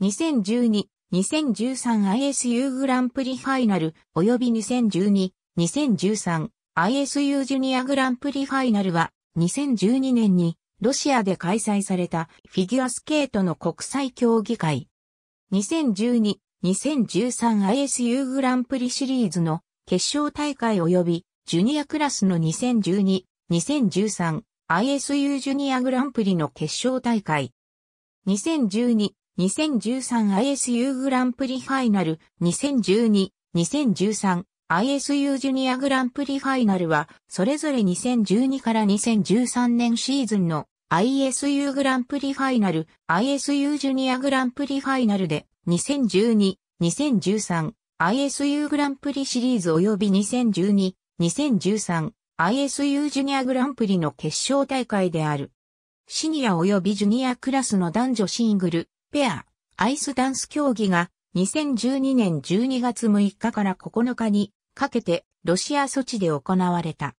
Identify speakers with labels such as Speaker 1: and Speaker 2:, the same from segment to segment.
Speaker 1: 2012、2013ISU グランプリファイナル、及び2012、2013 ISU ジュニアグランプリファイナルは、2012年にロシアで開催されたフィギュアスケートの国際競技会。2012、2013ISU グランプリシリーズの決勝大会及びジュニアクラスの2012、2013ISU ジュニアグランプリの決勝大会。2012、2013ISU グランプリファイナル、2012、2013 ISU ジュニアグランプリファイナルは、それぞれ2012から2013年シーズンの ISU グランプリファイナル、ISU ジュニアグランプリファイナルで、2012、2013 ISU グランプリシリーズ及び2012、2013 ISU ジュニアグランプリの決勝大会である。シニア及びジュニアクラスの男女シングル、ペア、アイスダンス競技が2012年12月6日から9日にかけてロシア措置で行われた。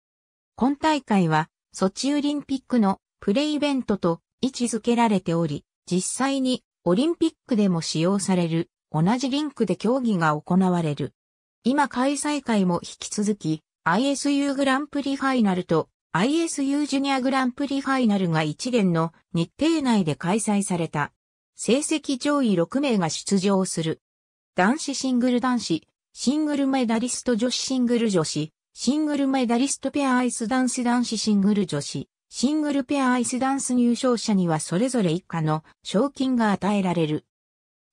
Speaker 1: 今大会はソチオリンピックのプレイベントと位置づけられており、実際にオリンピックでも使用される同じリンクで競技が行われる。今開催会も引き続き ISU グランプリファイナルと ISU ジュニアグランプリファイナルが一連の日程内で開催された。成績上位6名が出場する。男子シングル男子、シングルメダリスト女子シングル女子、シングルメダリストペアアイスダンス男子シングル女子、シングルペアアイスダンス入賞者にはそれぞれ以下の賞金が与えられる。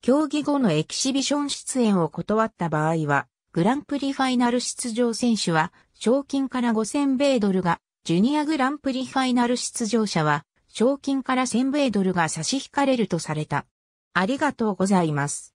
Speaker 1: 競技後のエキシビション出演を断った場合は、グランプリファイナル出場選手は、賞金から5000米ドルが、ジュニアグランプリファイナル出場者は、賞金から1000米ドルが差し引かれるとされた。ありがとうございます。